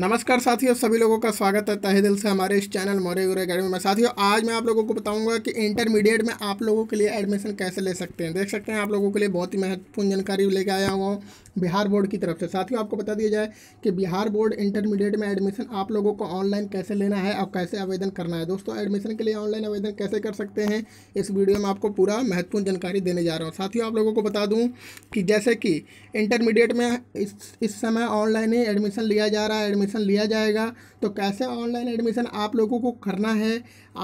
नमस्कार साथियों सभी लोगों का स्वागत है तहे दिल से हमारे इस चैनल मोरे गुरे अकेडमी में साथियों आज मैं आप लोगों को बताऊंगा कि इंटरमीडिएट में आप लोगों के लिए एडमिशन कैसे ले सकते हैं देख सकते हैं आप लोगों के लिए बहुत ही महत्वपूर्ण जानकारी लेके आया हुआ बिहार बोर्ड की तरफ से साथियों आपको बता दिया जाए कि बिहार बोर्ड इंटरमीडिएट में एडमिशन आप लोगों को ऑनलाइन कैसे लेना है और कैसे आवेदन करना है दोस्तों एडमिशन के लिए ऑनलाइन आवेदन कैसे कर सकते हैं इस वीडियो में आपको पूरा महत्वपूर्ण जानकारी देने जा रहा हूँ साथियों आप लोगों को बता दूँ कि जैसे कि इंटरमीडिएट में इस इस समय ऑनलाइन ही एडमिशन लिया जा रहा है एडमिशन लिया जाएगा तो कैसे ऑनलाइन एडमिशन आप लोगों को करना है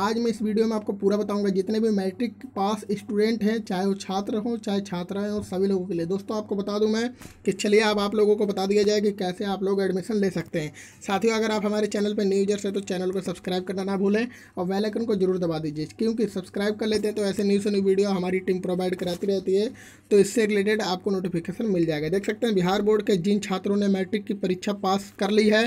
आज मैं इस वीडियो में आपको पूरा बताऊँगा जितने भी मैट्रिक पास स्टूडेंट हैं चाहे वो छात्र हों चाहे छात्राएँ हों सभी लोगों के लिए दोस्तों आपको बता दूँ मैं कि चलिए अब आप लोगों को बता दिया जाए कि कैसे आप लोग एडमिशन ले सकते हैं साथियों अगर आप हमारे चैनल पर न्यू है तो चैनल को सब्सक्राइब करना ना भूलें और वेलाइकन को जरूर दबा दीजिए क्योंकि सब्सक्राइब कर लेते हैं तो ऐसे न्यू से न्यू वीडियो हमारी टीम प्रोवाइड कराती रहती है तो इससे रिलेटेड आपको नोटिफिकेशन मिल जाएगा देख सकते हैं बिहार बोर्ड के जिन छात्रों ने मैट्रिक की परीक्षा पास कर ली है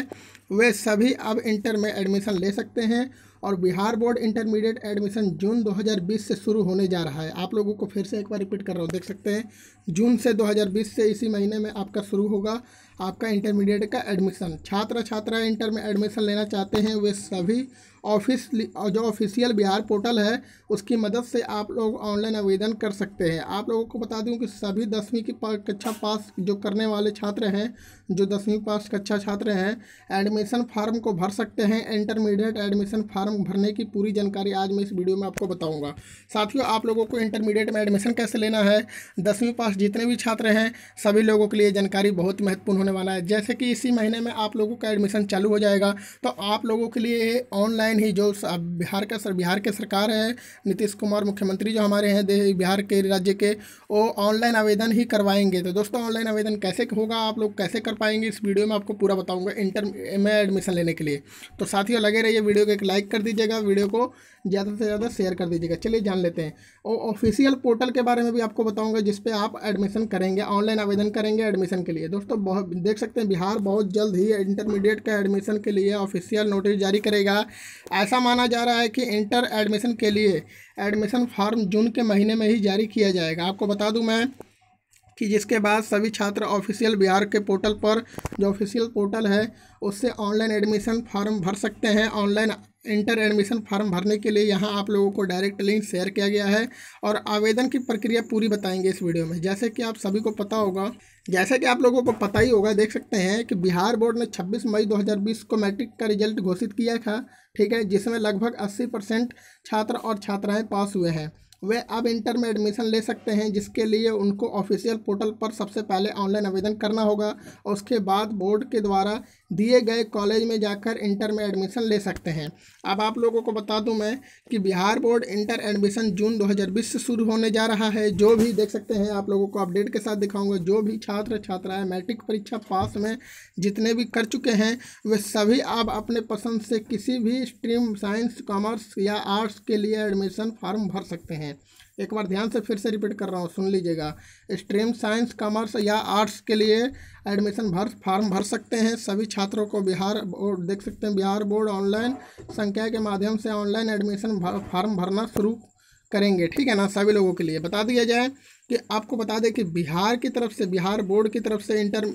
वे सभी अब इंटर में एडमिशन ले सकते हैं और Bihar board intermediate admission June 2020 से शुरू होने जा रहा है आप लोगों को फिर से एक बार रिपीट कर रहा हूँ देख सकते हैं जून से 2020 से इसी महीने में आपका शुरू होगा आपका इंटरमीडिएट का एडमिशन छात्र छात्रा इंटर में एडमिशन लेना चाहते हैं वे सभी ऑफिस जो ऑफिशियल बिहार पोर्टल है उसकी मदद से आप लोग ऑनलाइन आवेदन कर सकते हैं आप लोगों को बता दूं कि सभी दसवीं की कक्षा पास जो करने वाले छात्र हैं जो दसवीं पास कक्षा छात्र हैं एडमिशन फार्म को भर सकते हैं इंटरमीडिएट एडमिशन फार्म भरने की पूरी जानकारी आज मैं इस वीडियो में आपको बताऊँगा साथियों आप लोगों को इंटरमीडिएट में एडमिशन कैसे लेना है दसवीं पास जितने भी छात्र हैं सभी लोगों के लिए जानकारी बहुत महत्वपूर्ण होने वाला है जैसे कि इसी महीने में आप लोगों का एडमिशन चालू हो जाएगा तो आप लोगों के लिए ऑनलाइन गवर्नमेंट ही जो बिहार का सर बिहार के सरकार है नीतीश कुमार मुख्यमंत्री जो हमारे हैं बिहार के राज्य के वो ऑनलाइन आवेदन ही करवाएंगे तो दोस्तों ऑनलाइन आवेदन कैसे होगा आप लोग कैसे कर पाएंगे इस वीडियो में आपको पूरा बताऊँगा इंटर में एडमिशन लेने के लिए तो साथियों लगे रहिए वीडियो को एक लाइक कर दीजिएगा वीडियो को ज़्यादा से ज़्यादा शेयर कर दीजिएगा चलिए जान लेते हैं और ऑफिशियल पोर्टल के बारे में भी आपको बताऊँगा जिसपे आप एडमिशन करेंगे ऑनलाइन आवेदन करेंगे एडमिशन के लिए दोस्तों बहुत देख सकते हैं बिहार बहुत जल्द ही इंटरमीडिएट का एडमिशन के लिए ऑफिशियल नोटिस जारी करेगा ऐसा माना जा रहा है कि इंटर एडमिशन के लिए एडमिशन फॉर्म जून के महीने में ही जारी किया जाएगा आपको बता दूं मैं कि जिसके बाद सभी छात्र ऑफिशियल बिहार के पोर्टल पर जो ऑफिशियल पोर्टल है उससे ऑनलाइन एडमिशन फॉर्म भर सकते हैं ऑनलाइन इंटर एडमिशन फॉर्म भरने के लिए यहाँ आप लोगों को डायरेक्ट लिंक शेयर किया गया है और आवेदन की प्रक्रिया पूरी बताएंगे इस वीडियो में जैसे कि आप सभी को पता होगा जैसा कि आप लोगों को पता ही होगा देख सकते हैं कि बिहार बोर्ड ने 26 मई 2020 को मैट्रिक का रिजल्ट घोषित किया था ठीक है जिसमें लगभग 80 परसेंट छात्र और छात्राएं पास हुए हैं वे अब इंटर में एडमिशन ले सकते हैं जिसके लिए उनको ऑफिशियल पोर्टल पर सबसे पहले ऑनलाइन आवेदन करना होगा और उसके बाद बोर्ड के द्वारा दिए गए कॉलेज में जाकर इंटर में एडमिशन ले सकते हैं अब आप लोगों को बता दूं मैं कि Bihar board inter admission June 2020 से शुरू होने जा रहा है जो भी देख सकते हैं आप लोगों को अपडेट के साथ दिखाऊंगा जो भी छात्र छात्राएं मैट्रिक परीक्षा पास में जितने भी कर चुके हैं वे सभी आप अपने पसंद से किसी भी स्ट्रीम साइंस कॉमर्स या आर्ट्स के लिए एडमिशन फार्म भर सकते हैं हैं एक बार ध्यान से फिर से रिपीट कर रहा हूँ सुन लीजिएगा स्ट्रीम साइंस कॉमर्स या आर्ट्स के लिए एडमिशन भर फार्म भर सकते हैं सभी छात्रों को बिहार बोर्ड देख सकते हैं बिहार बोर्ड ऑनलाइन संख्या के माध्यम से ऑनलाइन एडमिशन फार्म भरना शुरू करेंगे ठीक है ना सभी लोगों के लिए बता दिया जाए कि आपको बता दें कि बिहार की तरफ से बिहार बोर्ड की तरफ से इंटर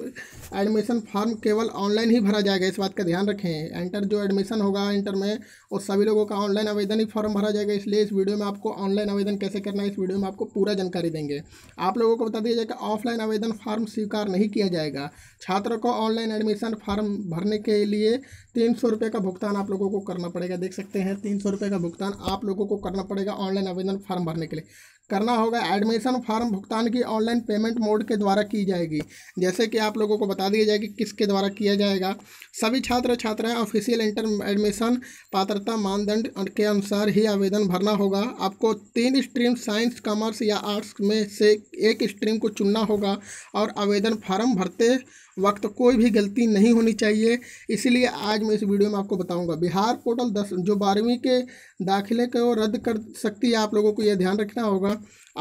एडमिशन फॉर्म केवल ऑनलाइन ही भरा जाएगा इस बात का ध्यान रखें इंटर जो एडमिशन होगा इंटर में वो सभी लोगों का ऑनलाइन आवेदन ही फॉर्म भरा जाएगा इसलिए इस वीडियो में आपको ऑनलाइन आवेदन कैसे करना है इस वीडियो में आपको पूरा जानकारी देंगे आप लोगों को बता दिया जाएगा ऑफलाइन आवेदन फॉर्म स्वीकार नहीं किया जाएगा छात्र को ऑनलाइन एडमिशन फॉर्म भरने के लिए तीन सौ का भुगतान आप लोगों को करना पड़ेगा देख सकते हैं तीन सौ का भुगतान आप लोगों को करना पड़ेगा ऑनलाइन आवेदन आवेदन फार्म भरने के लिए करना होगा एडमिशन फॉर्म भुगतान की ऑनलाइन पेमेंट मोड के द्वारा की जाएगी जैसे कि आप लोगों को बता दिया जाएगी किसके द्वारा किया जाएगा सभी छात्र छात्राएं ऑफिशियल इंटर एडमिशन पात्रता मानदंड के अनुसार ही आवेदन भरना होगा आपको तीन स्ट्रीम साइंस कॉमर्स या आर्ट्स में से एक स्ट्रीम को चुनना होगा और आवेदन फार्म भरते वक्त कोई भी गलती नहीं होनी चाहिए इसीलिए आज मैं इस वीडियो में आपको बताऊंगा बिहार पोर्टल दस जो बारहवीं के दाखिले को रद्द कर सकती है आप लोगों को यह ध्यान रखना होगा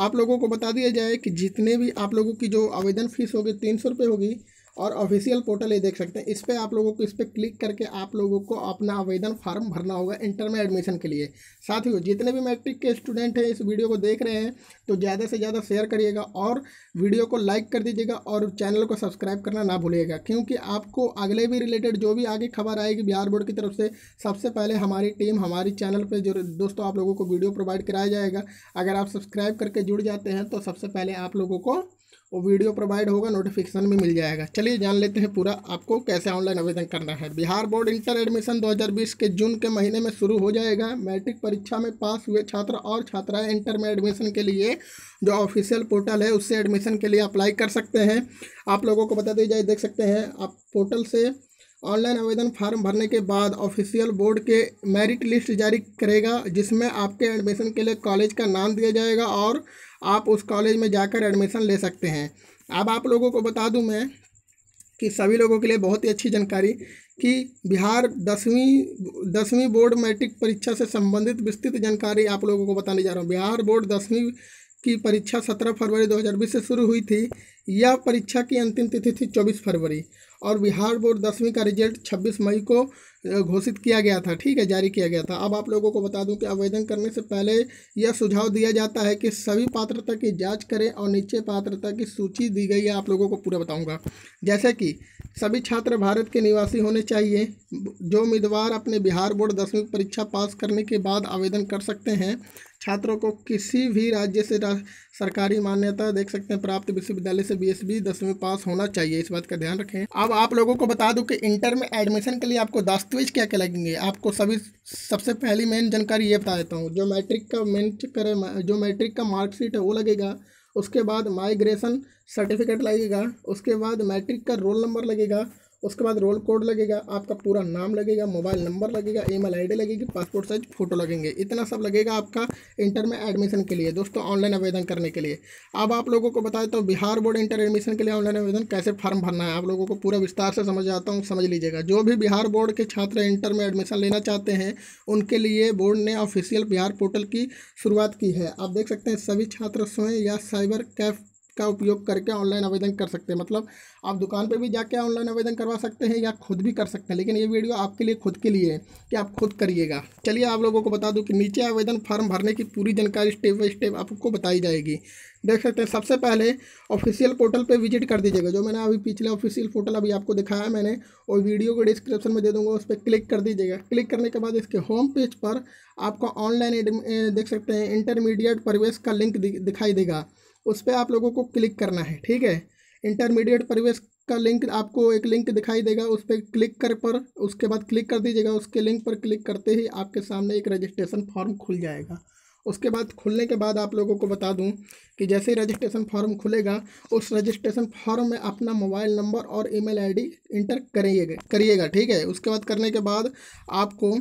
आप लोगों को बता दिया जाए कि जितने भी आप लोगों की जो आवेदन फीस होगी तीन सौ रुपये होगी और ऑफिशियल पोर्टल ये देख सकते हैं इस पर आप लोगों को इस पर क्लिक करके आप लोगों को अपना आवेदन फॉर्म भरना होगा इंटर में एडमिशन के लिए साथ ही जितने भी मैट्रिक के स्टूडेंट हैं इस वीडियो को देख रहे हैं तो ज़्यादा से ज़्यादा शेयर करिएगा और वीडियो को लाइक कर दीजिएगा और चैनल को सब्सक्राइब करना ना भूलिएगा क्योंकि आपको अगले भी रिलेटेड जो भी आगे खबर आएगी बिहार बोर्ड की तरफ से सबसे पहले हमारी टीम हमारी चैनल पर जो दोस्तों आप लोगों को वीडियो प्रोवाइड कराया जाएगा अगर आप सब्सक्राइब करके जुड़ जाते हैं तो सबसे पहले आप लोगों को वो वीडियो प्रोवाइड होगा नोटिफिकेशन में मिल जाएगा चलिए जान लेते हैं पूरा आपको कैसे ऑनलाइन आवेदन करना है बिहार बोर्ड इंटर एडमिशन 2020 के जून के महीने में शुरू हो जाएगा मैट्रिक परीक्षा में पास हुए छात्र और छात्राएं इंटर में एडमिशन के लिए जो ऑफिशियल पोर्टल है उससे एडमिशन के लिए अप्लाई कर सकते हैं आप लोगों को बता दी जाए देख सकते हैं आप पोर्टल से ऑनलाइन आवेदन फार्म भरने के बाद ऑफिशियल बोर्ड के मेरिट लिस्ट जारी करेगा जिसमें आपके एडमिशन के लिए कॉलेज का नाम दिया जाएगा और आप उस कॉलेज में जाकर एडमिशन ले सकते हैं अब आप लोगों को बता दूं मैं कि सभी लोगों के लिए बहुत ही अच्छी जानकारी कि बिहार दसवीं दसवीं बोर्ड मैट्रिक परीक्षा से संबंधित विस्तृत जानकारी आप लोगों को बताने जा रहा हूँ बिहार बोर्ड दसवीं की परीक्षा सत्रह फरवरी दो से शुरू हुई थी यह परीक्षा की अंतिम तिथि थी चौबीस फरवरी और बिहार बोर्ड दसवीं का रिजल्ट छब्बीस मई को घोषित किया गया था ठीक है जारी किया गया था अब आप लोगों को बता दूं कि आवेदन करने से पहले यह सुझाव दिया जाता है कि सभी पात्रता की जांच करें और नीचे पात्रता की सूची दी गई है आप लोगों को पूरा बताऊंगा जैसे कि सभी छात्र भारत के निवासी होने चाहिए जो उम्मीदवार अपने बिहार बोर्ड दसवीं परीक्षा पास करने के बाद आवेदन कर सकते हैं छात्रों को किसी भी राज्य से रा सरकारी मान्यता देख सकते हैं प्राप्त विश्वविद्यालय से बी बी दसवीं पास होना चाहिए इस बात का ध्यान रखें अब आप लोगों को बता दूं कि इंटर में एडमिशन के लिए आपको दस क्विज क्या क्या लगेंगे आपको सभी सबसे पहली मेन जानकारी ये बता देता हूँ जो मैट्रिक का मेन चक्कर है जो मैट्रिक का मार्कशीट है वो लगेगा उसके बाद माइग्रेशन सर्टिफिकेट लगेगा उसके बाद मैट्रिक का रोल नंबर लगेगा उसके बाद रोल कोड लगेगा आपका पूरा नाम लगेगा मोबाइल नंबर लगेगा ईमेल आईडी लगेगी पासपोर्ट साइज फ़ोटो लगेंगे इतना सब लगेगा आपका इंटर में एडमिशन के लिए दोस्तों ऑनलाइन आवेदन करने के लिए अब आप लोगों को बता देता तो हूँ बिहार बोर्ड इंटर एडमिशन के लिए ऑनलाइन आवेदन कैसे फॉर्म भरना है आप लोगों को पूरा विस्तार से समझ आता हूँ समझ लीजिएगा जो भी बिहार बोर्ड के छात्र इंटर में एडमिशन लेना चाहते हैं उनके लिए बोर्ड ने ऑफिशियल बिहार पोर्टल की शुरुआत की है आप देख सकते हैं सभी छात्र स्वयं या साइबर कैफ का उपयोग करके ऑनलाइन आवेदन कर सकते हैं मतलब आप दुकान पर भी जाके ऑनलाइन आवेदन करवा सकते हैं या खुद भी कर सकते हैं लेकिन ये वीडियो आपके लिए खुद के लिए है कि आप खुद करिएगा चलिए आप लोगों को बता दूँ कि नीचे आवेदन फॉर्म भरने की पूरी जानकारी स्टेप बाई स्टेप आपको बताई जाएगी देख सकते हैं सबसे पहले ऑफिशियल पोर्टल पे विजिट कर दीजिएगा जो मैंने अभी पिछले ऑफिशियल पोर्टल अभी आपको दिखाया मैंने और वीडियो को डिस्क्रिप्शन में दे दूंगा उस पर क्लिक कर दीजिएगा क्लिक करने के बाद इसके होम पेज पर आपको ऑनलाइन देख सकते हैं इंटरमीडिएट प्रवेश का लिंक दिखाई देगा उस पर आप लोगों को क्लिक करना है ठीक है इंटरमीडिएट परिवेश का लिंक आपको एक लिंक दिखाई देगा उस पर क्लिक कर पर उसके बाद क्लिक कर दीजिएगा उसके लिंक पर क्लिक करते ही आपके सामने एक रजिस्ट्रेशन फॉर्म खुल जाएगा उसके बाद खुलने के बाद आप लोगों को बता दूं कि जैसे ही रजिस्ट्रेशन फॉर्म खुलेगा उस रजिस्ट्रेशन फॉर्म में अपना मोबाइल नंबर और ईमेल आईडी इंटर करिएगा करिएगा ठीक है उसके बाद करने के बाद आपको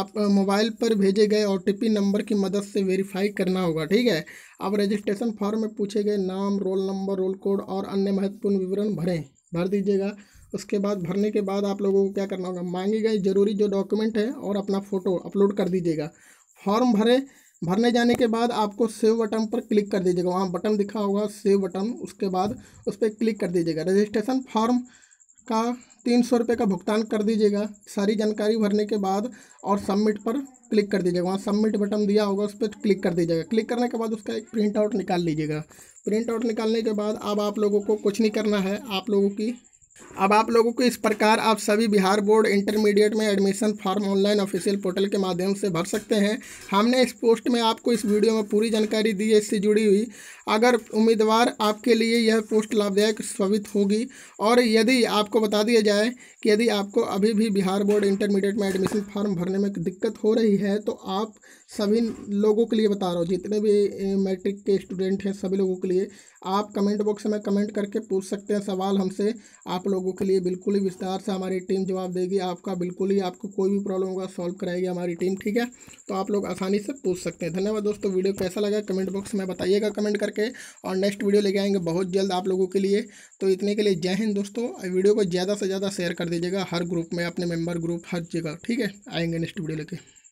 आप मोबाइल पर भेजे गए ओ नंबर की मदद से वेरीफाई करना होगा ठीक है अब रजिस्ट्रेशन फॉर्म में पूछे गए नाम रोल नंबर रोल कोड और अन्य महत्वपूर्ण विवरण भरें भर दीजिएगा उसके बाद भरने के बाद आप लोगों को क्या करना होगा मांगे गए जरूरी जो डॉक्यूमेंट है और अपना फ़ोटो अपलोड कर दीजिएगा फॉर्म भरें भरने जाने के बाद आपको सेव बटन पर क्लिक कर दीजिएगा वहाँ बटन दिखा होगा सेव बटन उसके बाद उस पर क्लिक कर दीजिएगा रजिस्ट्रेशन फॉर्म का तीन सौ रुपये का भुगतान कर दीजिएगा सारी जानकारी भरने के बाद और सबमिट पर क्लिक कर दीजिएगा वहाँ सबमिट बटन दिया होगा उस पर क्लिक कर दीजिएगा क्लिक करने के बाद उसका एक प्रिंट आउट निकाल लीजिएगा प्रिंट आउट निकालने के बाद अब आप लोगों को कुछ नहीं करना है आप लोगों की अब आप लोगों को इस प्रकार आप सभी बिहार बोर्ड इंटरमीडिएट में admission form online official portal के माध्यम से भर सकते हैं हमने इस पोस्ट में आपको इस वीडियो में पूरी जानकारी दी है इससे जुड़ी हुई अगर उम्मीदवार आपके लिए यह पोस्ट लाभदायक साबित होगी और यदि आपको बता दिया जाए कि यदि आपको अभी भी बिहार बोर्ड इंटरमीडिएट में एडमिशन फॉर्म भरने में दिक्कत हो रही है तो आप सभी लोगों के लिए बता रहा हूँ जितने भी मैट्रिक के स्टूडेंट हैं सभी लोगों के लिए आप कमेंट बॉक्स में कमेंट करके पूछ सकते हैं सवाल हमसे आप आप लोगों के लिए बिल्कुल ही विस्तार से हमारी टीम जवाब देगी आपका बिल्कुल ही आपको कोई भी प्रॉब्लम होगा सॉल्व कराएगी हमारी टीम ठीक है तो आप लोग आसानी से पूछ सकते हैं धन्यवाद दोस्तों वीडियो कैसा लगा कमेंट बॉक्स में बताइएगा कमेंट करके और नेक्स्ट वीडियो लेके आएंगे बहुत जल्द आप लोगों के लिए तो इतने के लिए जय हिंद दोस्तों वीडियो को ज़्यादा से ज़्यादा शेयर कर दीजिएगा हर ग्रुप में अपने मेम्बर ग्रुप हर जगह ठीक है आएंगे नेक्स्ट वीडियो लेके